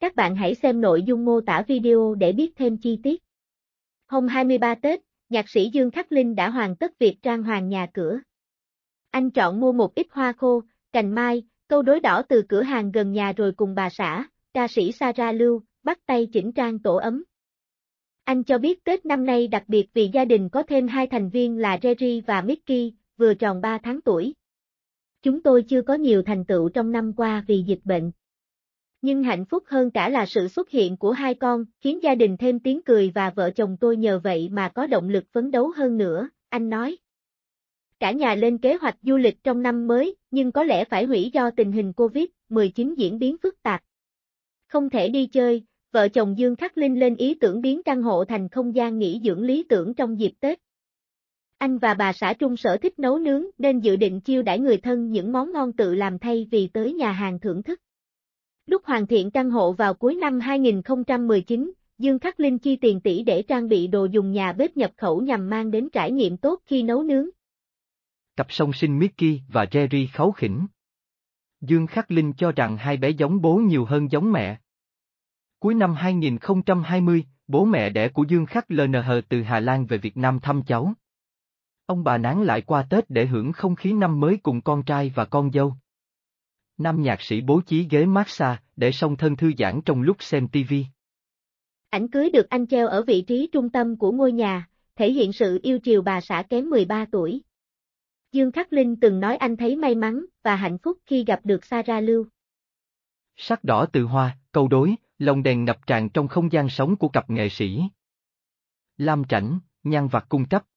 Các bạn hãy xem nội dung mô tả video để biết thêm chi tiết. Hôm 23 Tết, nhạc sĩ Dương Khắc Linh đã hoàn tất việc trang hoàng nhà cửa. Anh chọn mua một ít hoa khô, cành mai, câu đối đỏ từ cửa hàng gần nhà rồi cùng bà xã, ca sĩ Sara Lưu, bắt tay chỉnh trang tổ ấm. Anh cho biết Tết năm nay đặc biệt vì gia đình có thêm hai thành viên là Jerry và Mickey, vừa tròn 3 tháng tuổi. Chúng tôi chưa có nhiều thành tựu trong năm qua vì dịch bệnh. Nhưng hạnh phúc hơn cả là sự xuất hiện của hai con, khiến gia đình thêm tiếng cười và vợ chồng tôi nhờ vậy mà có động lực phấn đấu hơn nữa, anh nói. Cả nhà lên kế hoạch du lịch trong năm mới, nhưng có lẽ phải hủy do tình hình Covid-19 diễn biến phức tạp. Không thể đi chơi, vợ chồng Dương Khắc Linh lên ý tưởng biến căn hộ thành không gian nghỉ dưỡng lý tưởng trong dịp Tết. Anh và bà xã Trung sở thích nấu nướng nên dự định chiêu đãi người thân những món ngon tự làm thay vì tới nhà hàng thưởng thức. Lúc hoàn thiện căn hộ vào cuối năm 2019, Dương Khắc Linh chi tiền tỷ để trang bị đồ dùng nhà bếp nhập khẩu nhằm mang đến trải nghiệm tốt khi nấu nướng. Cặp song sinh Mickey và Jerry kháu khỉnh. Dương Khắc Linh cho rằng hai bé giống bố nhiều hơn giống mẹ. Cuối năm 2020, bố mẹ đẻ của Dương Khắc LNH từ Hà Lan về Việt Nam thăm cháu. Ông bà nán lại qua Tết để hưởng không khí năm mới cùng con trai và con dâu. Nam nhạc sĩ bố trí ghế massage để song thân thư giãn trong lúc xem TV. Ảnh cưới được anh treo ở vị trí trung tâm của ngôi nhà, thể hiện sự yêu chiều bà xã kém 13 tuổi. Dương Khắc Linh từng nói anh thấy may mắn và hạnh phúc khi gặp được Sarah Lưu. Sắc đỏ từ hoa, câu đối, lồng đèn ngập tràn trong không gian sống của cặp nghệ sĩ. Lam Trảnh, nhan vật cung cấp,